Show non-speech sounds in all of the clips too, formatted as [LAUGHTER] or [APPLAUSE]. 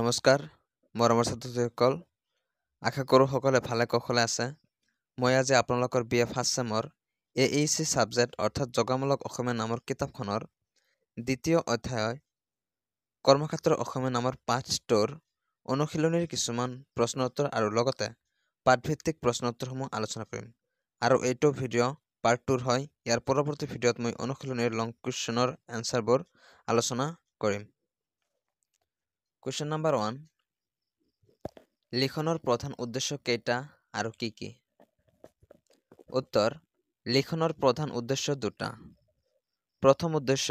নমস্কাৰ মৰমৰ ছাত্ৰীসকল আশা কৰোঁ সকলোৱে ভালে কৌশলে আছে মই আজি আপোনালোকৰ বি এ ফাৰ্ষ্ট ছেমৰ এ এ চি ছাবজেক্ট অৰ্থাৎ যোগামূলক অসমীয়া নামৰ কিতাপখনৰ দ্বিতীয় অধ্যায়ৰ কৰ্মক্ষেত্ৰ অসমীয়া নামৰ পাঠটোৰ অনুশীলনীৰ কিছুমান প্ৰশ্নোত্তৰ আৰু লগতে পাঠভিত্তিক প্ৰশ্নোত্তৰসমূহ আলোচনা কৰিম আৰু এইটো ভিডিঅ' পাৰ্ট টুৰ হয় ইয়াৰ পৰৱৰ্তী ভিডিঅ'ত মই অনুশীলনীৰ লং কুৱেশ্যনৰ এনচাৰবোৰ আলোচনা কৰিম কোয়েশ্চেন নাম্বার ওয়ান লেখনের প্রধান উদ্দেশ্য কেটা আর কি কি উত্তর লেখনের প্রধান উদ্দেশ্য দুটা প্রথম উদ্দেশ্য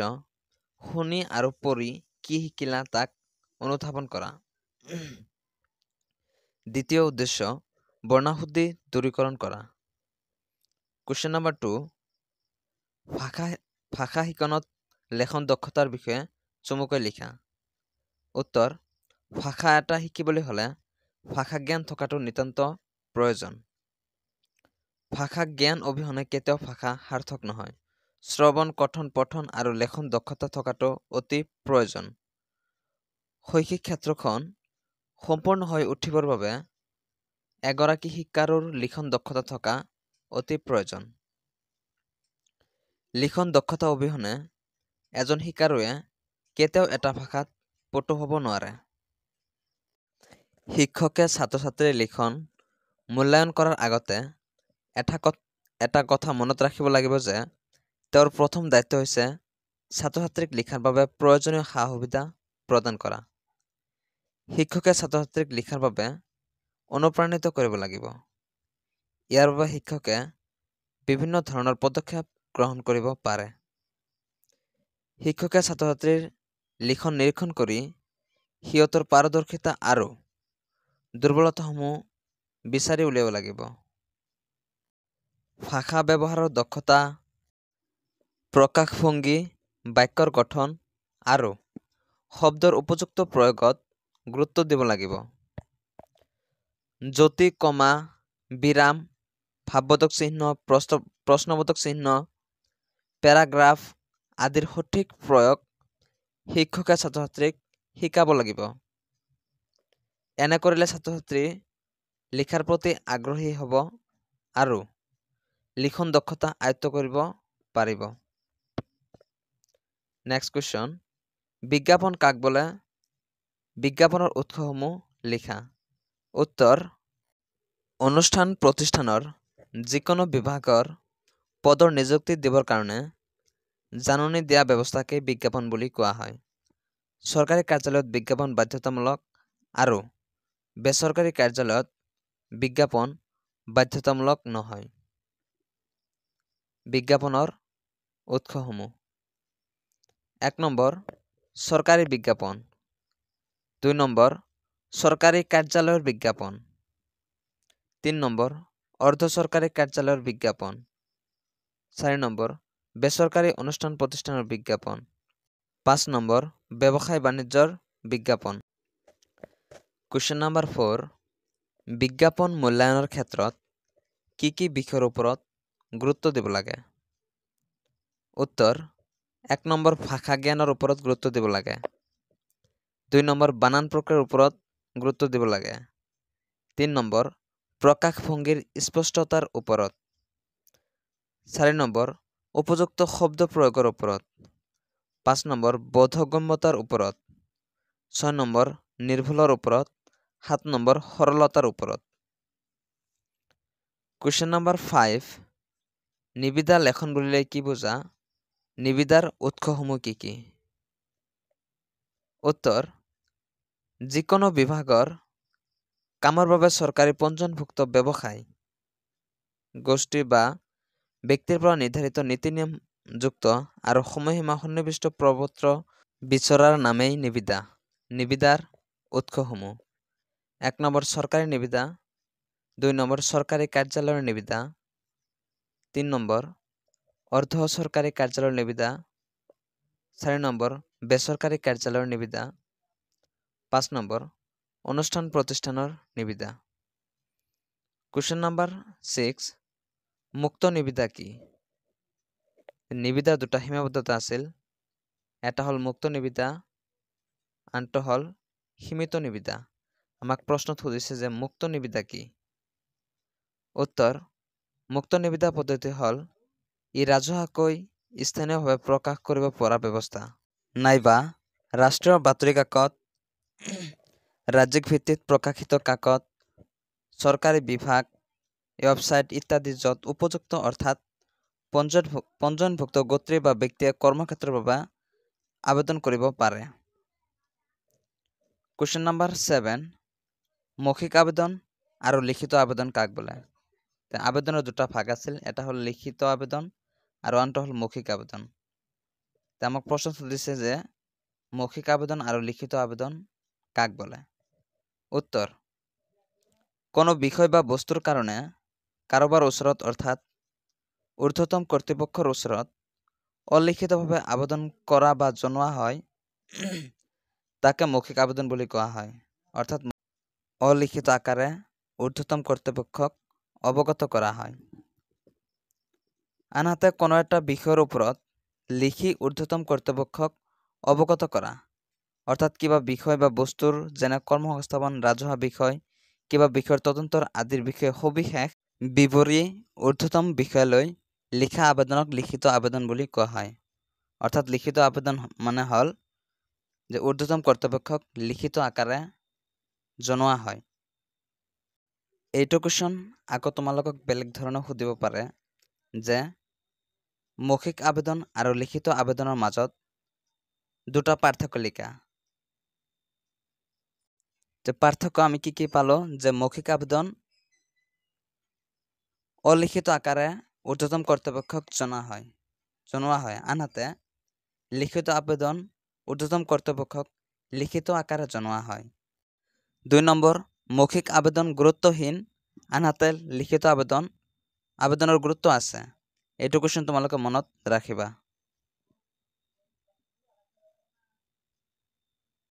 শুনি আৰু পঢ়ি কি শিকিলা তাক অনুধাৱন কৰা দ্বিতীয় উদ্দেশ্য বৰ্ণাশুদ্ধি দূৰীকৰণ কৰা কুৱেশ্যন নম্বৰ টু ভাষা ভাষা শিকনত লেখন দক্ষতাৰ বিষয়ে চমুকৈ লিখা উত্তৰ ভাষা এটা শিকিবলৈ হ'লে ভাষা জ্ঞান থকাটো নিতান্ত প্ৰয়োজন ভাষা জ্ঞান অবিহনে কেতিয়াও ভাষা সাৰ্থক নহয় শ্ৰৱণ কথন পঠন আৰু লেখন দক্ষতা থকাটো অতি প্ৰয়োজন শৈক্ষিক ক্ষেত্ৰখন সম্পূৰ্ণ হৈ উঠিবৰ বাবে এগৰাকী শিকাৰুৰ লিখন দক্ষতা থকা অতি প্ৰয়োজন লিখন দক্ষতা অবিহনে এজন শিকাৰুৱে কেতিয়াও এটা ভাষাত পটু হ'ব নোৱাৰে শিক্ষকে ছাত্ৰ ছাত্ৰীৰ লিখন মূল্যায়ন কৰাৰ আগতে এটা এটা কথা মনত ৰাখিব লাগিব যে তেওঁৰ প্ৰথম দায়িত্ব হৈছে ছাত্ৰ ছাত্ৰীক লিখাৰ বাবে প্ৰয়োজনীয় সা সুবিধা প্ৰদান কৰা শিক্ষকে ছাত্ৰ ছাত্ৰীক লিখাৰ বাবে অনুপ্ৰাণিত কৰিব লাগিব ইয়াৰ বাবে শিক্ষকে বিভিন্ন ধৰণৰ পদক্ষেপ গ্ৰহণ কৰিব পাৰে শিক্ষকে ছাত্ৰ ছাত্ৰীৰ লিখন নিৰীক্ষণ কৰি সিহঁতৰ পাৰদৰ্শিতা আৰু দুৰ্বলতাসমূহ বিচাৰি উলিয়াব লাগিব ভাষা ব্যৱহাৰৰ দক্ষতা প্ৰকাশভংগী বাক্যৰ গঠন আৰু শব্দৰ উপযুক্ত প্ৰয়োগত গুৰুত্ব দিব লাগিব জ্যোতি কমা বিৰাম ভাৱবোধক চিহ্ন প্ৰশ্ন প্ৰশ্নবোধক চিহ্ন পেৰাগ্ৰাফ আদিৰ সঠিক প্ৰয়োগ শিক্ষকে ছাত্ৰ-ছাত্ৰীক শিকাব লাগিব এনে কৰিলে ছাত্ৰ ছাত্ৰী লিখাৰ প্ৰতি আগ্ৰহী হ'ব আৰু লিখন দক্ষতা আয়ত্ত কৰিব পাৰিব নেক্সট কুয়েশন বিজ্ঞাপন কাক বোলে বিজ্ঞাপনৰ উৎসসমূহ লিখা উত্তৰ অনুষ্ঠান প্ৰতিষ্ঠানৰ যিকোনো বিভাগৰ পদৰ নিযুক্তি দিবৰ কাৰণে জাননী দিয়া ব্যৱস্থাকে বিজ্ঞাপন বুলি কোৱা হয় চৰকাৰী কাৰ্যালয়ত বিজ্ঞাপন বাধ্যতামূলক আৰু বেচৰকাৰী কাৰ্যালয়ত বিজ্ঞাপন বাধ্যতামূলক নহয় বিজ্ঞাপনৰ উৎসসমূহ এক নম্বৰ চৰকাৰী বিজ্ঞাপন দুই নম্বৰ চৰকাৰী কাৰ্যালয়ৰ বিজ্ঞাপন তিনি নম্বৰ অৰ্ধচৰকাৰী কাৰ্যালয়ৰ বিজ্ঞাপন চাৰি নম্বৰ বেসরকারি অনুষ্ঠান প্রতিষ্ঠানের বিজ্ঞাপন পাঁচ নম্বর ব্যবসায় বাণিজ্যর বিজ্ঞাপন কুৱেশ্যন নাম্বাৰ ফ'ৰ বিজ্ঞাপন মূল্যায়নৰ ক্ষেত্ৰত কি কি বিষয়ৰ ওপৰত গুৰুত্ব দিব লাগে উত্তৰ এক নম্বৰ ভাষা জ্ঞানৰ ওপৰত গুৰুত্ব দিব লাগে দুই নম্বৰ বানান প্ৰক্ৰিয়াৰ ওপৰত গুৰুত্ব দিব লাগে তিনি নম্বৰ প্ৰকাশভংগীৰ স্পষ্টতাৰ ওপৰত চাৰি নম্বৰ উপযুক্ত শব্দ প্ৰয়োগৰ ওপৰত পাঁচ নম্বৰ বোধগম্যতাৰ ওপৰত ছয় নম্বৰ নিৰ্ভুলৰ ওপৰত সাত নম্বৰ সৰলতাৰ ওপৰত কুৱেশ্যন নম্বৰ ফাইভ নিবিদা লেখন বুলিলে কি বুজা নিবিদাৰ উৎসসমূহ কি কি উত্তৰ যিকোনো বিভাগৰ কামৰ বাবে চৰকাৰী পঞ্জীয়নভুক্ত ব্যৱসায় গোষ্ঠী বা ব্যক্তিৰ পৰা নিৰ্ধাৰিত নীতি নিয়মযুক্ত আৰু সময়সীমা সন্নিৱিষ্ট প্ৰপত্ৰ বিচৰাৰ নামেই নিবিদা নিবিদাৰ উৎসসমূহ এক নম্বৰ চৰকাৰী নিবিদা দুই নম্বৰ চৰকাৰী কাৰ্যালয়ৰ নিবিদা তিনি নম্বৰ অৰ্ধ চৰকাৰী কাৰ্যালয়ৰ নিবিদা চাৰি নম্বৰ বেচৰকাৰী কাৰ্যালয়ৰ নিবিদা পাঁচ নম্বৰ অনুষ্ঠান প্ৰতিষ্ঠানৰ নিবিদা কুৱেশ্যন নম্বৰ ছিক্স মুক্ত নিবিদা কি নিবিদা দুটা সীমাবদ্ধতা আছিল এটা হ'ল মুক্ত নিবিদা আনটো হ'ল সীমিত নিবিদা আমাক প্ৰশ্নত সুধিছে যে মুক্ত নিবিদা কি উত্তৰ মুক্ত নিবিদা পদ্ধতি হ'ল ই ৰাজহুৱাকৈ স্থানীয়ভাৱে প্ৰকাশ কৰিব পৰা ব্যৱস্থা নাইবা ৰাষ্ট্ৰীয় বাতৰি কাকত [CLEARS THROAT] ৰাজ্যিক ভিত্তিত প্ৰকাশিত কাকত চৰকাৰী বিভাগ ওয়েবসাইট ইত্যাদি যত উপযুক্ত অর্থাৎ পঞ্জন পঞ্জনভুক্ত গোত্রী বা ব্যক্তিয়ে কৰ্মক্ষেত্ৰ বাবে আবেদন কৰিব পাৰে কুৱেশ্যন নাম্বাৰ ছেভেন মৌখিক আবেদন আৰু লিখিত আবেদন কাক বলে আবেদনের দুটা ভাগ আছিল এটা হ'ল লিখিত আবেদন আৰু আনটো হ'ল মৌখিক আবেদন আমাক প্রশ্ন দিছে যে মৌখিক আবেদন আৰু লিখিত আবেদন কাক বলে উত্তৰ কোনো বিষয় বা বস্তুৰ কাৰণে কারোবার ওসরত অর্থাৎ ঊর্ধ্বতম কর্তৃপক্ষর ওসরত অলিখিতভাবে আবেদন করা বা জানোয়া হয় তাকে মৌখিক আবেদন বলে কোয়া হয় অর্থাৎ অলিখিত আকারে ঊর্ধ্বতম কর্তৃপক্ষক অবগত করা হয় আনহাতে কোনো একটা বিষয়ের ওপৰত লিখি ঊর্ধ্বতম কৰ্তৃপক্ষক অৱগত কৰা অৰ্থাৎ কিবা বিষয় বা বস্তুৰ যেনে কৰ্ম সংস্থাপন বিষয় কিবা বিষয়ৰ তদন্তৰ আদিৰ বিষয়ে সবিশেষ বিৱৰী ঊৰ্ধতম বিষয়লৈ লিখা আবেদনক লিখিত আবেদন বুলি কোৱা হয় অৰ্থাৎ লিখিত আবেদন মানে হ'ল যে ঊৰ্ধতম কৰ্তৃপক্ষক লিখিত আকাৰে জনোৱা হয় এইটো কুৱেশ্যন আকৌ তোমালোকক বেলেগ ধৰণে সুধিব পাৰে যে মৌখিক আবেদন আৰু লিখিত আবেদনৰ মাজত দুটা পাৰ্থক্য লিখা যে পাৰ্থক্য আমি কি কি পালোঁ যে মৌখিক আবেদন অলিখিত আকারে ঊর্ধ্বতম কর্তৃপক্ষক জানা হয় জনোৱা হয় আনহাতে লিখিত আবেদন ঊৰ্ধতম কৰ্তৃপক্ষক লিখিত আকাৰে জনোৱা হয় দুই নম্বৰ মৌখিক আবেদন গুৰুত্বহীন আনহাতে লিখিত আবেদন আবেদনৰ গুৰুত্ব আছে এইটো কুৱেশ্যন তোমালোকে মনত ৰাখিবা